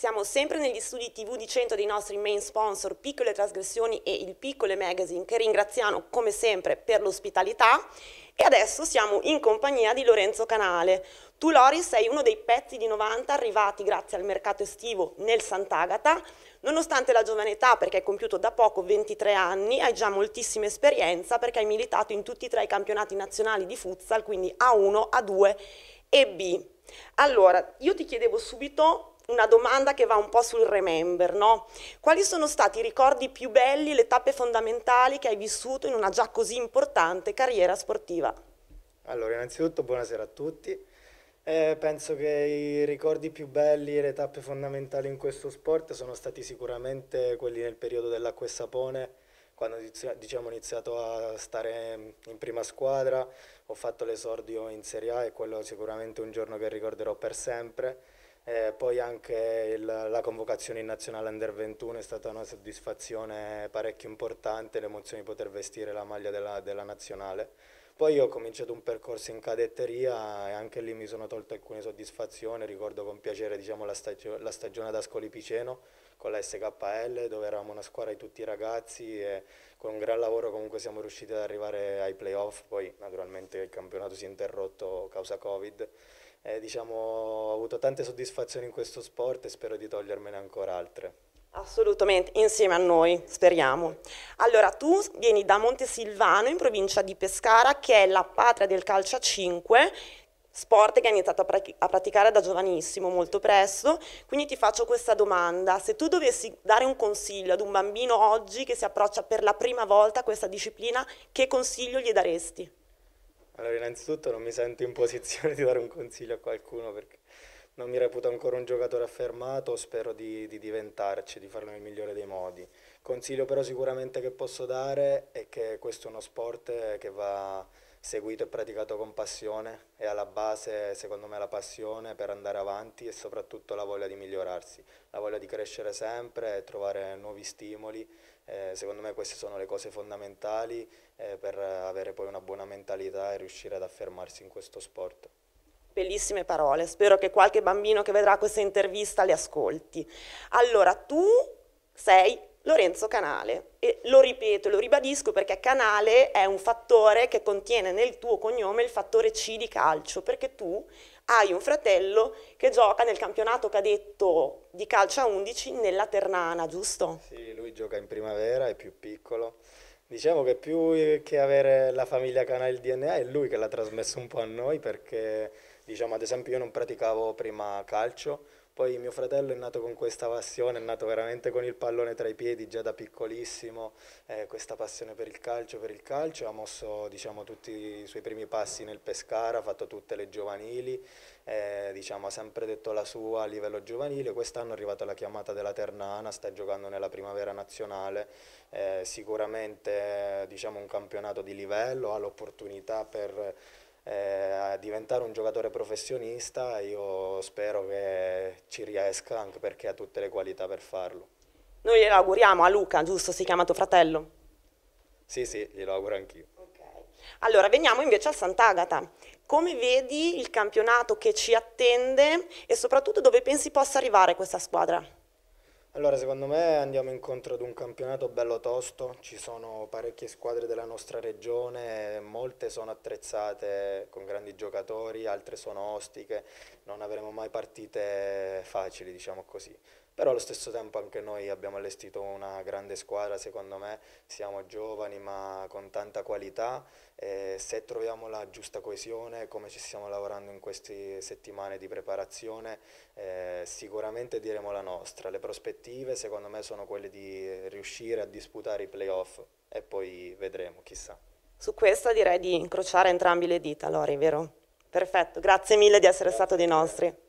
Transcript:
Siamo sempre negli studi TV di centro dei nostri main sponsor Piccole Trasgressioni e il Piccole Magazine che ringraziamo come sempre per l'ospitalità e adesso siamo in compagnia di Lorenzo Canale. Tu Lori sei uno dei pezzi di 90 arrivati grazie al mercato estivo nel Sant'Agata. Nonostante la giovane età, perché hai compiuto da poco 23 anni, hai già moltissima esperienza perché hai militato in tutti e tre i campionati nazionali di futsal, quindi A1, A2 e B. Allora, io ti chiedevo subito una domanda che va un po' sul remember, no? Quali sono stati i ricordi più belli, le tappe fondamentali che hai vissuto in una già così importante carriera sportiva? Allora, innanzitutto buonasera a tutti. Eh, penso che i ricordi più belli e le tappe fondamentali in questo sport sono stati sicuramente quelli nel periodo dell'acqua e sapone, quando diciamo, ho iniziato a stare in prima squadra, ho fatto l'esordio in Serie A e quello è sicuramente un giorno che ricorderò per sempre eh, poi anche il, la convocazione in nazionale Under 21 è stata una soddisfazione parecchio importante, l'emozione di poter vestire la maglia della, della nazionale. Poi ho cominciato un percorso in cadetteria e anche lì mi sono tolto alcune soddisfazioni, ricordo con piacere diciamo, la, stagio la stagione ad Ascoli Piceno con la SKL dove eravamo una squadra di tutti i ragazzi e con un gran lavoro comunque siamo riusciti ad arrivare ai playoff, poi naturalmente il campionato si è interrotto causa Covid. E, diciamo, ho avuto tante soddisfazioni in questo sport e spero di togliermene ancora altre. Assolutamente, insieme a noi, speriamo. Allora, tu vieni da Montesilvano in provincia di Pescara, che è la patria del calcio a 5, sport che hai iniziato a, pra a, praticare da giovanissimo, molto presto. Quindi ti faccio questa domanda, se tu dovessi dare un consiglio ad un bambino oggi che si approccia per la prima volta a questa disciplina, che consiglio gli daresti? Allora, innanzitutto non mi sento in posizione di dare un consiglio a qualcuno perché non mi reputo ancora un giocatore affermato, spero di, di diventarci, di farlo nel migliore dei modi. Consiglio però sicuramente che posso dare è che questo è uno sport che va seguito e praticato con passione e alla base secondo me la passione per andare avanti e soprattutto la voglia di migliorarsi, la voglia di crescere sempre e trovare nuovi stimoli, eh, secondo me queste sono le cose fondamentali eh, per avere poi una buona mentalità e riuscire ad affermarsi in questo sport. Bellissime parole, spero che qualche bambino che vedrà questa intervista le ascolti. Allora, tu sei Lorenzo Canale. E lo ripeto, lo ribadisco perché Canale è un fattore che contiene nel tuo cognome il fattore C di calcio, perché tu hai un fratello che gioca nel campionato cadetto di calcio a 11 nella Ternana, giusto? Sì, lui gioca in primavera, è più piccolo. Diciamo che più che avere la famiglia Canale il DNA è lui che l'ha trasmesso un po' a noi perché, diciamo, ad esempio io non praticavo prima calcio, poi mio fratello è nato con questa passione, è nato veramente con il pallone tra i piedi già da piccolissimo, eh, questa passione per il calcio, per il calcio, ha mosso diciamo, tutti i suoi primi passi nel Pescara, ha fatto tutte le giovanili, eh, diciamo, ha sempre detto la sua a livello giovanile, quest'anno è arrivata la chiamata della Ternana, sta giocando nella primavera nazionale, eh, sicuramente diciamo, un campionato di livello, ha l'opportunità per eh, diventare un giocatore professionista io spero che ci riesca anche perché ha tutte le qualità per farlo. Noi glielo auguriamo a Luca, giusto? Si chiama tuo fratello? Sì, sì, glielo auguro anch'io. Allora, veniamo invece al Sant'Agata. Come vedi il campionato che ci attende e soprattutto dove pensi possa arrivare questa squadra? Allora, secondo me andiamo incontro ad un campionato bello tosto, ci sono parecchie squadre della nostra regione, molte sono attrezzate con grandi giocatori, altre sono ostiche, non avremo mai partite facili, diciamo così però allo stesso tempo anche noi abbiamo allestito una grande squadra, secondo me siamo giovani ma con tanta qualità e se troviamo la giusta coesione come ci stiamo lavorando in queste settimane di preparazione eh, sicuramente diremo la nostra, le prospettive secondo me sono quelle di riuscire a disputare i playoff e poi vedremo, chissà. Su questo direi di incrociare entrambi le dita, Lori, vero? Perfetto, grazie mille di essere grazie stato dei nostri.